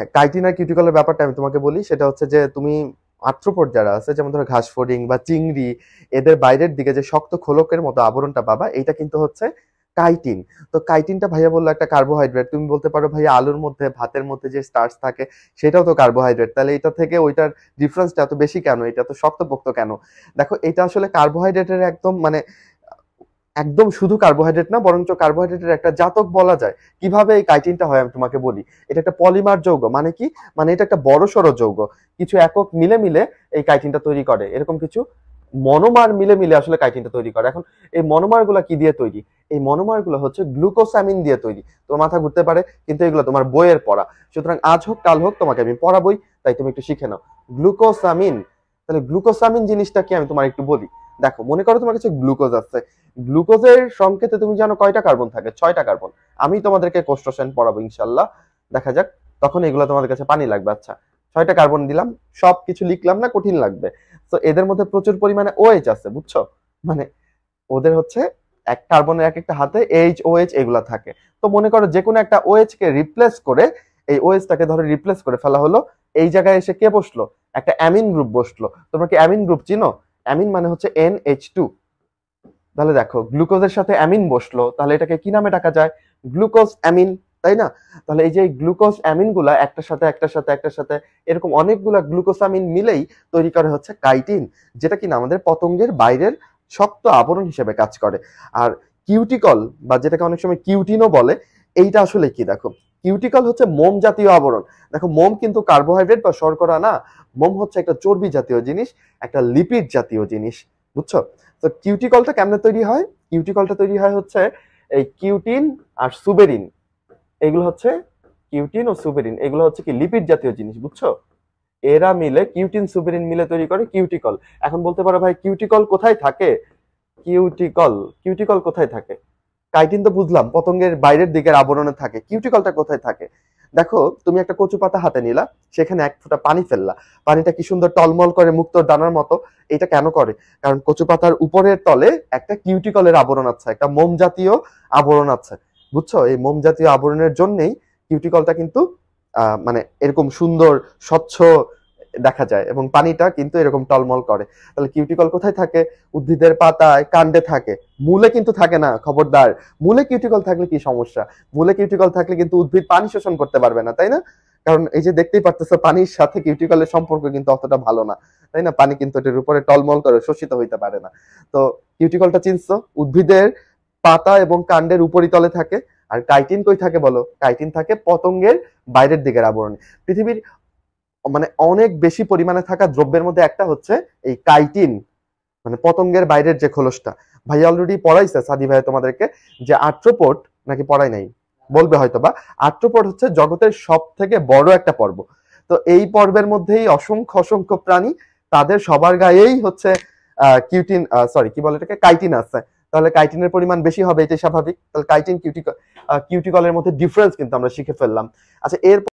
হ্যাঁ কাইটিন আর কিউটিকলের ব্যাপারটা আমি তোমাকে বলি সেটা হচ্ছে যে তুমি আত্রপট যারা আছে যেমন ধরো ঘাস ফোরিং বা চিংড়ি এদের বাইরের দিকে যে শক্ত খোলকের মতো আবরণটা পাবা এটা কিন্তু হচ্ছে কাইটিন তো কাইটিনটা ভাইয়া বললো একটা কার্বোহাইড্রেট তুমি বলতে পারো ভাইয়া আলুর মধ্যে ভাতের মধ্যে যে স্টার্চ থাকে সেটাও তো কার্বোহাইড্রেট তাহলে এটা থেকে ওইটার ডিফারেন্সটা এত বেশি কেন এটা তো শক্তপোক্ত কেন দেখো এটা আসলে কার্বোহাইড্রেটের একদম মানে একদম শুধু কার্বোহাইড্রেট না বরঞ্চ কার্বোহাইড্রেটের একটা জাতক বলা যায় কিভাবে এই কাইটিনটা হয় আমি তোমাকে বলি এটা একটা পলিমার যৌগ মানে কি মানে এটা একটা বড় সড় যৌগ কিছু একক মিলে মিলে এই কাইটিনটা তৈরি করে এরকম কিছু মনোমার মিলে মিলে আসলে কাইটিনটা তৈরি করে এখন এই মনোমারগুলো কি দিয়ে তৈরি এই মনোমারগুলো হচ্ছে গ্লুকোসামিন দিয়ে তৈরি তোমার মাথা ঘুরতে পারে কিন্তু এগুলো তোমার বইয়ের পড়া সুতরাং আজ হোক কাল হোক তোমাকে আমি পড়াবই তাই তুমি একটু শিখে নাও গ্লুকোসামিন তাহলে গ্লুকোসামিন জিনিসটা কি আমি তোমার একটু বলি দেখো মনে করো তোমার কাছে গ্লুকোজ আছে গ্লুকোজের সংকেতে তুমি জানো কয়টা কার্বন থাকে ছয়টা কার্বন আমি তোমাদেরকে কোষ্ঠসেন পড়াবো ইনশাল্লাহ দেখা যাক তখন এগুলো তোমাদের কাছে পানি লাগবে আচ্ছা ছয়টা কার্বন দিলাম সব কিছু লিখলাম না কঠিন লাগবে তো এদের মধ্যে প্রচুর পরিমাণে ওএইচ আছে বুঝছো মানে ওদের হচ্ছে এক কার্বনের এক একটা হাতে এইচ ওএইচ এগুলা থাকে তো মনে করো যে কোনো একটা ওএইচ কে রিপ্লেস করে এই ওএইচটাকে ধরো রিপ্লেস করে ফেলা হলো এই জায়গায় এসে কে বসলো একটা অ্যামিন গ্রুপ বসলো তোমরা কি অ্যামিন গ্রুপ চিনো অ্যামিন মানে হচ্ছে এন এইচ টু তাহলে দেখো গ্লুকোজের সাথে অ্যামিন বসলো তাহলে এটাকে কি নামে ডাকা যায় গ্লুকোজ অ্যামিন তাই না তাহলে এই যে গ্লুকোজ অ্যামিনগুলা একটার সাথে একটার সাথে একটার সাথে এরকম অনেকগুলা গ্লুকোসামিন মিলেই তৈরি করে হচ্ছে কাইটিন যেটা কিনা আমাদের পতঙ্গের বাইরের শক্ত আবরণ হিসেবে কাজ করে আর কিউটিকল বা যেটাকে অনেক সময় কিউটিনও বলে এইটা আসলে কি দেখো কিউটিকল হচ্ছে মোম জাতীয় আবরণ দেখো মোম কিন্তু কার্বোহাইড্রেট বা শর্করা না মোম হচ্ছে একটা চর্বি জাতীয় জিনিস একটা লিপিড জাতীয় জিনিস বুঝছো তো কিউটিকলটা কেমনে তৈরি হয় কিউটিকলটা তৈরি হয় হচ্ছে এই কিউটিন আর সুবেরিন এগুলো হচ্ছে কিউটিন ও সুবেরিন এগুলো হচ্ছে কি লিপিড জাতীয় জিনিস বুঝছো এরা মিলে কিউটিন সুবেরিন মিলে তৈরি করে কিউটিকল এখন বলতে পারো ভাই কিউটিকল কোথায় থাকে কিউটিকল কিউটিকল কোথায় থাকে কাইটিন তো বুঝলাম পতঙ্গের বাইরের দিকের আবরণে থাকে কিউটিকলটা কোথায় থাকে দেখো তুমি একটা কচু পাতা হাতে নিলা সেখানে এক ফোঁটা পানি ফেললা পানিটা কি সুন্দর টলমল করে মুক্ত ডানার মতো এটা কেন করে কারণ কচু পাতার উপরের তলে একটা কিউটিকলের আবরণ আছে একটা মোম জাতীয় আবরণ আছে বুঝছো এই মোম জাতীয় আবরণের জন্যেই কিউটিকলটা কিন্তু মানে এরকম সুন্দর স্বচ্ছ দেখা যায় এবং পানিটা কিন্তু এরকম টলমল করে তাহলে কিউটিকল কোথায় থাকে উদ্ভিদের পাতায় কাণ্ডে থাকে মূলে কিন্তু থাকে না খবরদার মূলে কিউটিকল থাকলে কি সমস্যা মূলে কিউটিকল থাকলে কিন্তু উদ্ভিদ পানি শোষণ করতে পারবে না তাই না কারণ এই যে দেখতেই পারতেছো পানির সাথে কিউটিকলের সম্পর্ক কিন্তু অতটা ভালো না তাই না পানি কিন্তু এটির উপরে টলমল করে শোষিত হইতে পারে না তো কিউটিকলটা চিনছো উদ্ভিদের পাতা এবং কাণ্ডের উপরিতলে থাকে আর কাইটিন কই থাকে বলো কাইটিন থাকে পতঙ্গের বাইরের দিকের আবরণে পৃথিবীর মানে অনেক বেশি পরিমাণে থাকা দ্রব্যের মধ্যে একটা হচ্ছে এই কাইটিন মানে পতঙ্গের বাইরের যে খোলসটা ভাই অলরেডি পড়াইছে সাদি ভাই তোমাদেরকে যে আর্ট্রোপোর্ট নাকি পড়াই নাই বলবে হয়তো বা আর্ট্রোপোর্ট হচ্ছে জগতের সব থেকে বড় একটা পর্ব তো এই পর্বের মধ্যেই অসংখ্য অসংখ্য প্রাণী তাদের সবার গায়েই হচ্ছে কিউটিন সরি কি বলে এটাকে কাইটিন আছে তাহলে কাইটিনের পরিমাণ বেশি হবে এটাই স্বাভাবিক তাহলে কাইটিন কিউটি কিউটিকলের মধ্যে ডিফারেন্স কিন্তু আমরা শিখে ফেললাম আচ্ছা এর